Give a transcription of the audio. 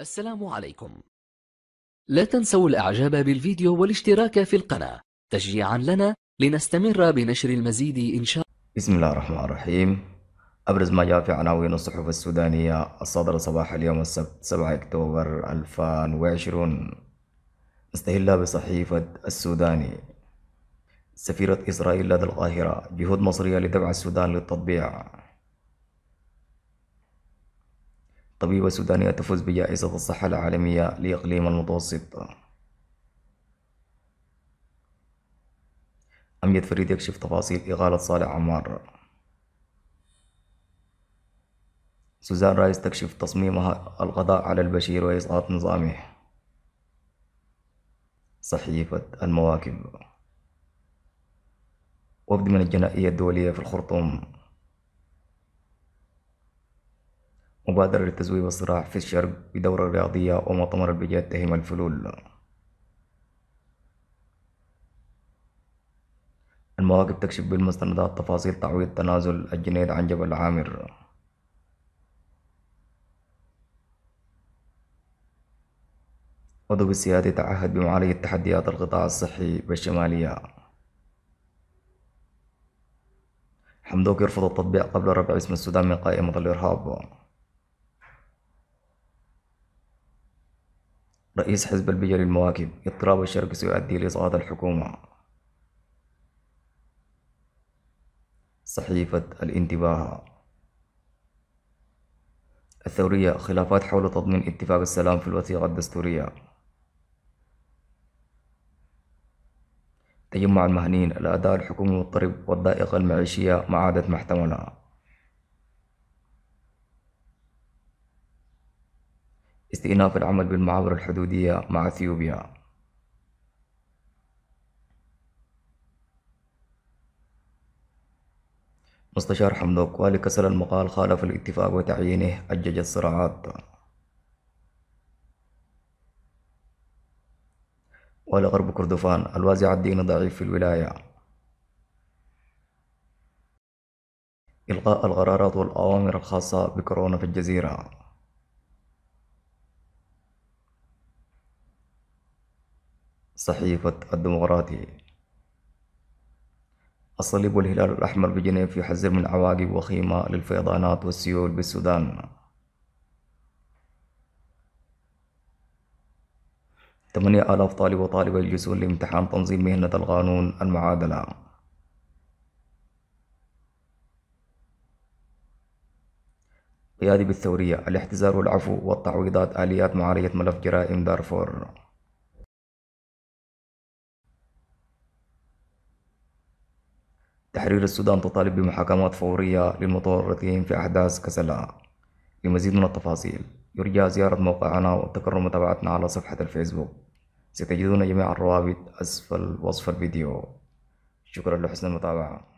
السلام عليكم لا تنسوا الإعجاب بالفيديو والاشتراك في القناة تشجيعا لنا لنستمر بنشر المزيد إن شاء بسم الله الرحمن الرحيم أبرز ما جاء في عناوين الصحف السودانية الصادرة صباح اليوم السبت 7 أكتوبر 2020 مستهلة بصحيفة السوداني سفيرة إسرائيل لدى القاهرة جهود مصرية لدفع السودان للتطبيع طبيبة سودانية تفوز بجائزة الصحة العالمية لإقليم المتوسط أمجد فريد يكشف تفاصيل إغالة صالح عمار سوزان رايس تكشف تصميمها القضاء على البشير وإسقاط نظامه صحيفة المواكب وفد من الجنائية الدولية في الخرطوم مبادرة لتزويب الصراع في الشرق بدورة رياضية ومؤتمر البيجات تهم الفلول المواقف تكشف بالمستندات تفاصيل تعويض تنازل الجنيد عن جبل عامر عضو السيادي تعهد بمعالجة تحديات القطاع الصحي بالشمالية حمدوك يرفض التطبيع قبل ربع اسم السودان من قائمة الإرهاب رئيس حزب البجل المواكب اضطراب الشرق سيؤدي لإسقاط الحكومة صحيفة الانتباه الثورية خلافات حول تضمين اتفاق السلام في الوثيقة الدستورية تجمع المهنيين الأداء الحكومي مضطرب والضائقة المعيشية ما عادت محتملة استئناف العمل بالمعابر الحدودية مع اثيوبيا مستشار حمدوك والي كسر المقال خالف الاتفاق وتعيينه أجج الصراعات والي غرب كردفان الوازع الديني ضعيف في الولاية إلقاء القرارات والأوامر الخاصة بكورونا في الجزيرة صحيفة الديمقراطي الصليب والهلال الأحمر بجنيف يحذر من عواقب وخيمة للفيضانات والسيول بالسودان ثمانية آلاف طالب وطالبة يجلسون لامتحان تنظيم مهنة القانون المعادلة قيادي بالثورية الاحتزار والعفو والتعويضات آليات معالجة ملف جرائم دارفور تحرير السودان تطالب بمحاكمات فورية للمتورطين في أحداث كسلاء لمزيد من التفاصيل يرجى زيارة موقعنا وتكرر متابعتنا على صفحة الفيسبوك ستجدون جميع الروابط أسفل وصف الفيديو شكرا لحسن المتابعة